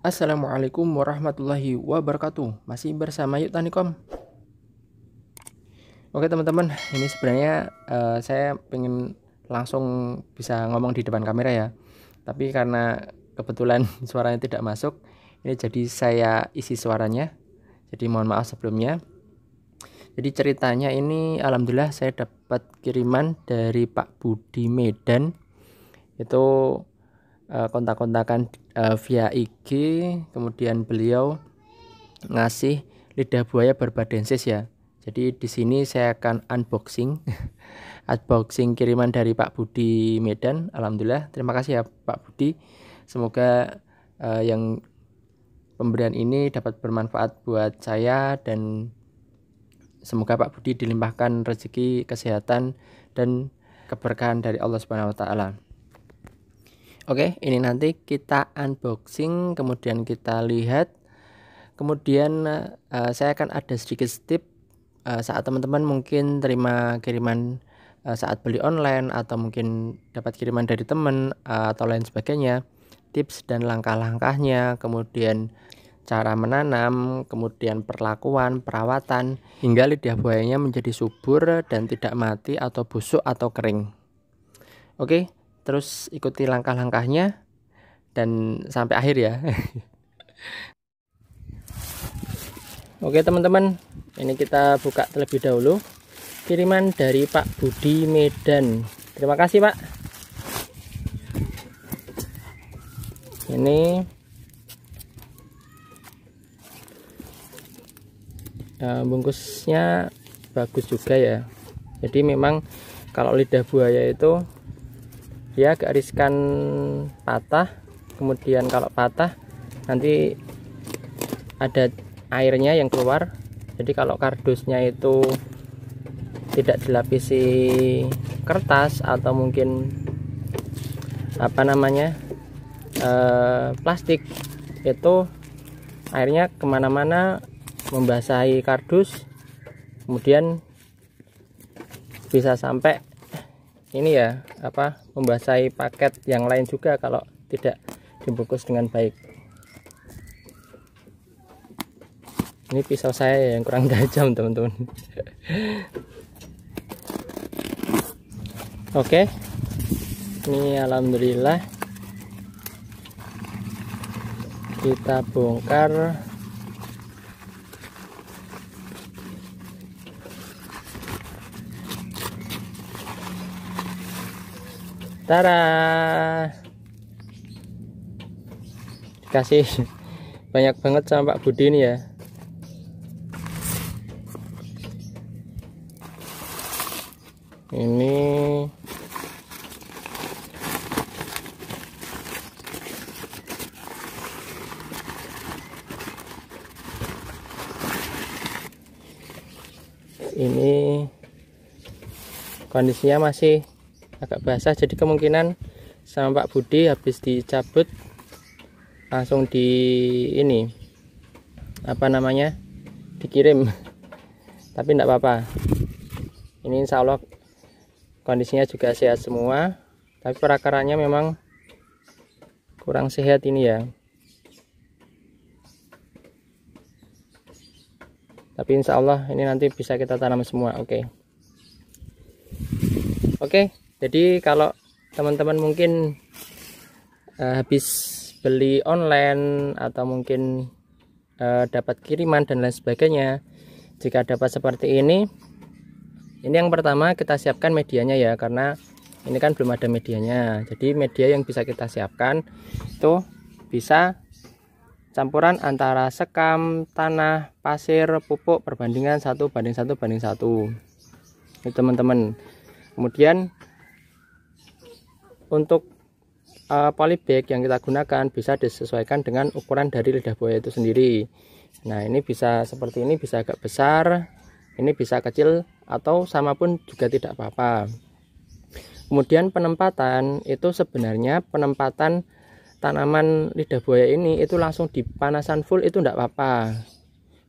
Assalamualaikum warahmatullahi wabarakatuh. Masih bersama Yuk Tanikom. Oke teman-teman, ini sebenarnya uh, saya pengen langsung bisa ngomong di depan kamera ya. Tapi karena kebetulan suaranya tidak masuk, ini jadi saya isi suaranya. Jadi mohon maaf sebelumnya. Jadi ceritanya ini alhamdulillah saya dapat kiriman dari Pak Budi Medan. Itu Eh, kontak-kontakan eh, via IG kemudian beliau ngasih lidah buaya barbadensis ya jadi di sini saya akan unboxing unboxing kiriman dari Pak Budi Medan Alhamdulillah terima kasih ya Pak Budi semoga uh, yang pemberian ini dapat bermanfaat buat saya dan semoga Pak Budi dilimpahkan rezeki kesehatan dan keberkahan dari Allah Subhanahu wa taala. Oke, ini nanti kita unboxing, kemudian kita lihat. Kemudian uh, saya akan ada sedikit tip uh, saat teman-teman mungkin terima kiriman uh, saat beli online atau mungkin dapat kiriman dari teman uh, atau lain sebagainya. Tips dan langkah-langkahnya, kemudian cara menanam, kemudian perlakuan, perawatan hingga lidah buayanya menjadi subur dan tidak mati atau busuk atau kering. Oke terus ikuti langkah-langkahnya dan sampai akhir ya. Oke teman-teman, ini kita buka terlebih dahulu. Kiriman dari Pak Budi Medan. Terima kasih Pak. Ini eh, bungkusnya bagus juga ya. Jadi memang kalau lidah buaya itu ya gariskan patah kemudian kalau patah nanti ada airnya yang keluar jadi kalau kardusnya itu tidak dilapisi kertas atau mungkin apa namanya eh, plastik itu airnya kemana-mana membasahi kardus kemudian bisa sampai ini ya apa membasahi paket yang lain juga kalau tidak dibungkus dengan baik ini pisau saya yang kurang tajam teman-teman oke ini alhamdulillah kita bongkar Tara. Dikasih banyak banget sama Pak Budi ini ya. Ini ini kondisinya masih agak basah jadi kemungkinan sama Pak Budi habis dicabut langsung di ini apa namanya dikirim tapi tidak apa-apa ini insya Allah kondisinya juga sehat semua tapi perakarannya memang kurang sehat ini ya tapi insya Allah ini nanti bisa kita tanam semua oke okay. oke okay jadi kalau teman-teman mungkin uh, habis beli online atau mungkin uh, dapat kiriman dan lain sebagainya jika dapat seperti ini ini yang pertama kita siapkan medianya ya karena ini kan belum ada medianya jadi media yang bisa kita siapkan itu bisa campuran antara sekam tanah pasir pupuk perbandingan satu banding satu banding satu ini teman-teman kemudian untuk uh, eh, polybag yang kita gunakan bisa disesuaikan dengan ukuran dari lidah buaya itu sendiri nah ini bisa seperti ini bisa agak besar ini bisa kecil atau sama pun juga tidak apa-apa kemudian penempatan itu sebenarnya penempatan tanaman lidah buaya ini itu langsung dipanasan full itu tidak apa-apa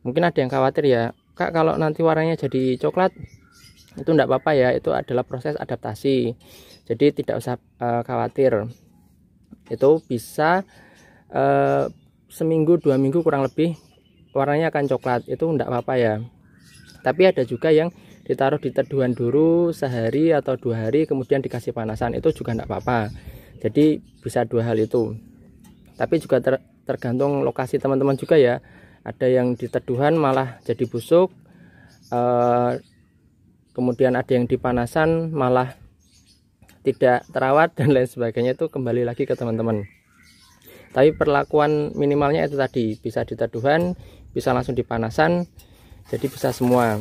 mungkin ada yang khawatir ya kak kalau nanti warnanya jadi coklat itu tidak apa-apa ya itu adalah proses adaptasi jadi tidak usah uh, khawatir itu bisa uh, seminggu dua minggu kurang lebih warnanya akan coklat itu tidak apa-apa ya tapi ada juga yang ditaruh di teduhan dulu sehari atau dua hari kemudian dikasih panasan itu juga tidak apa-apa jadi bisa dua hal itu tapi juga ter tergantung lokasi teman-teman juga ya ada yang di teduhan malah jadi busuk eh, kemudian ada yang dipanasan malah tidak terawat dan lain sebagainya itu kembali lagi ke teman-teman tapi perlakuan minimalnya itu tadi bisa ditaduhan bisa langsung dipanasan jadi bisa semua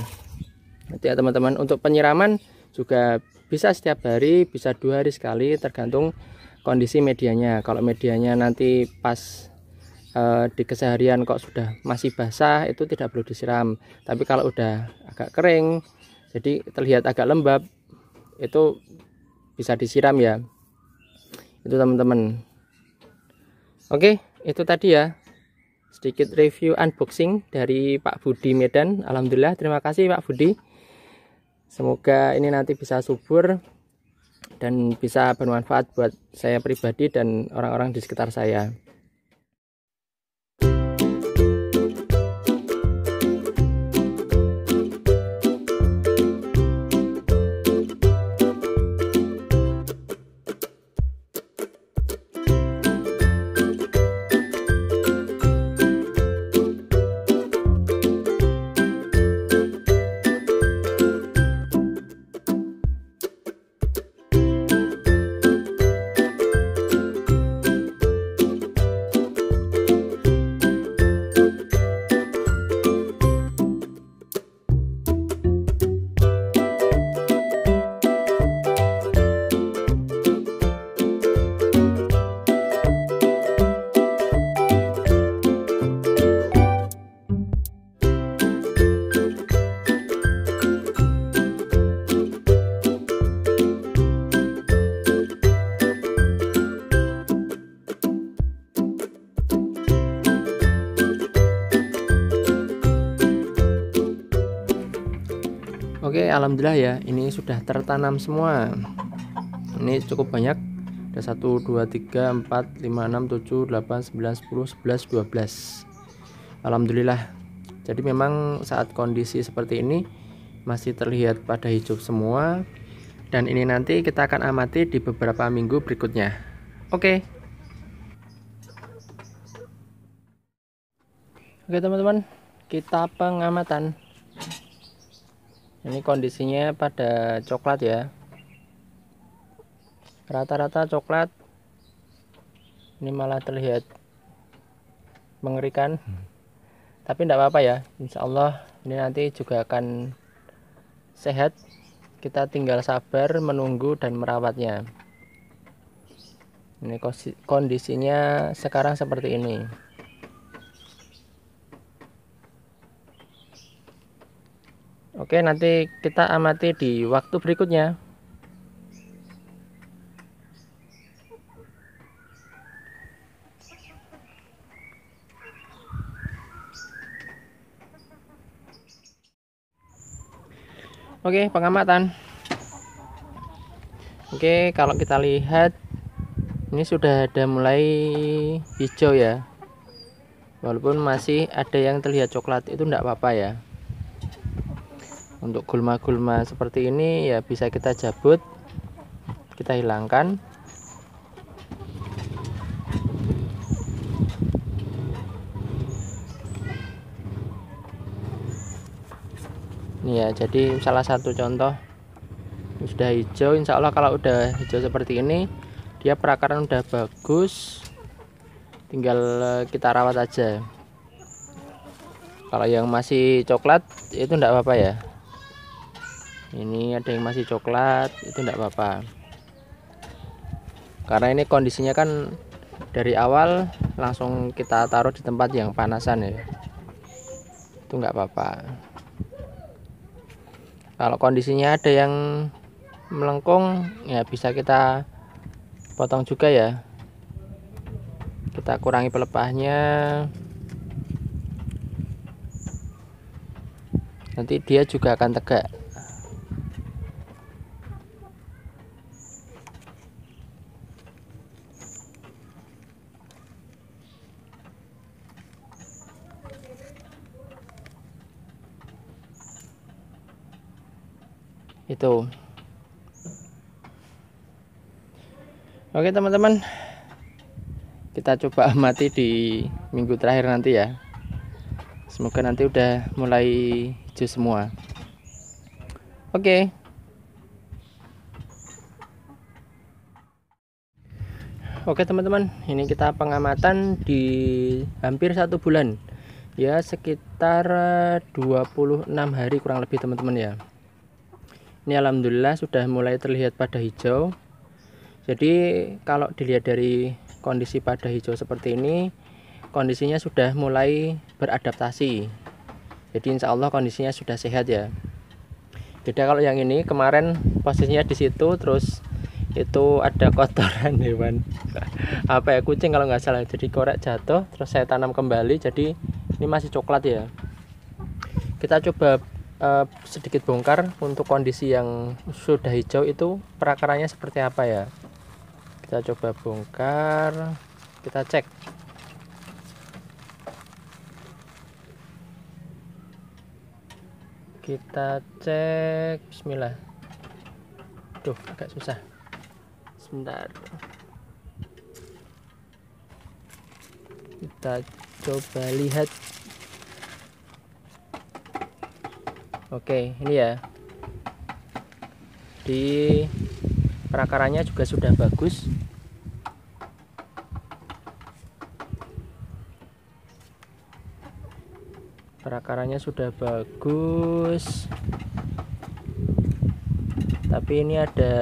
nanti ya teman-teman untuk penyiraman juga bisa setiap hari bisa dua hari sekali tergantung kondisi medianya kalau medianya nanti pas eh, di keseharian kok sudah masih basah itu tidak perlu disiram tapi kalau udah agak kering jadi terlihat agak lembab itu bisa disiram ya itu teman-teman oke itu tadi ya sedikit review unboxing dari Pak Budi Medan Alhamdulillah terima kasih Pak Budi semoga ini nanti bisa subur dan bisa bermanfaat buat saya pribadi dan orang-orang di sekitar saya alhamdulillah ya ini sudah tertanam semua ini cukup banyak ada 1 2 3 4 5 6 7 8 9 10 11 12 alhamdulillah jadi memang saat kondisi seperti ini masih terlihat pada hijau semua dan ini nanti kita akan amati di beberapa minggu berikutnya oke okay. oke teman-teman kita pengamatan ini kondisinya pada coklat ya rata-rata coklat ini malah terlihat mengerikan hmm. tapi tidak apa-apa ya Insya Allah ini nanti juga akan sehat kita tinggal sabar menunggu dan merawatnya ini kondisinya sekarang seperti ini Oke, nanti kita amati di waktu berikutnya. Oke, pengamatan. Oke, kalau kita lihat ini sudah ada mulai hijau ya walaupun masih ada yang terlihat coklat itu tidak apa-apa ya untuk gulma-gulma seperti ini ya bisa kita jabut kita hilangkan ini ya jadi salah satu contoh sudah hijau Insya Allah kalau udah hijau seperti ini dia perakaran udah bagus tinggal eh, kita rawat aja kalau yang masih coklat itu enggak apa-apa ya ini ada yang masih coklat itu enggak apa-apa karena ini kondisinya kan dari awal langsung kita taruh di tempat yang panasan ya itu enggak apa-apa kalau kondisinya ada yang melengkung ya bisa kita potong juga ya kita kurangi pelepahnya nanti dia juga akan tegak itu oke teman-teman kita coba amati di minggu terakhir nanti ya semoga nanti udah mulai hijau semua oke Oke teman-teman, ini kita pengamatan di hampir satu bulan ya sekitar 26 eh, hari kurang lebih teman-teman ya ini alhamdulillah sudah mulai terlihat pada hijau jadi kalau dilihat dari kondisi pada hijau seperti ini kondisinya sudah mulai beradaptasi jadi insya Allah kondisinya sudah sehat ya beda kalau yang ini kemarin posisinya di situ terus itu ada kotoran hewan apa ya kucing kalau nggak salah jadi korek jatuh terus saya tanam kembali jadi ini masih coklat ya kita coba uh, sedikit bongkar untuk kondisi yang sudah hijau itu perakarannya seperti apa ya kita coba bongkar kita cek kita cek bismillah Duh agak susah sebentar kita coba lihat Oke, ini ya. Di perakarannya juga sudah bagus. Perakarannya sudah bagus. Tapi ini ada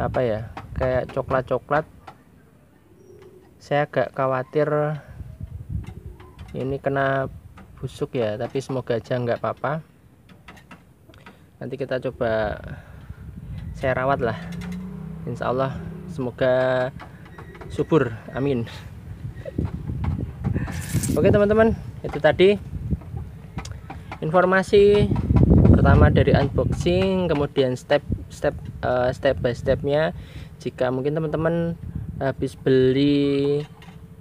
apa ya? Kayak coklat-coklat. Saya agak khawatir ini kena busuk ya tapi semoga aja nggak apa-apa nanti kita coba saya rawat lah Insya Allah semoga subur amin oke teman-teman itu tadi informasi pertama dari unboxing kemudian step step uh, step by stepnya jika mungkin teman-teman habis beli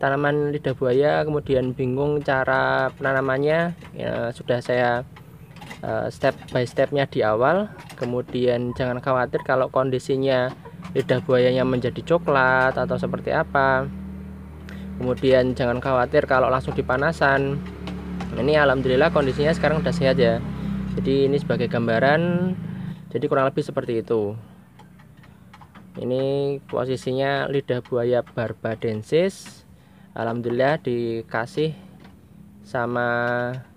tanaman lidah buaya kemudian bingung cara penanamannya ya, sudah saya uh, step by stepnya di awal kemudian jangan khawatir kalau kondisinya lidah buayanya menjadi coklat atau seperti apa kemudian jangan khawatir kalau langsung dipanasan ini alhamdulillah kondisinya sekarang udah sehat ya jadi ini sebagai gambaran jadi kurang lebih seperti itu ini posisinya lidah buaya barbadensis alhamdulillah dikasih sama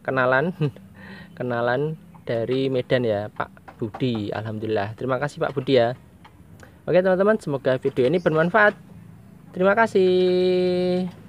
kenalan kenalan dari Medan ya Pak Budi alhamdulillah terima kasih Pak Budi ya Oke teman-teman semoga video ini bermanfaat terima kasih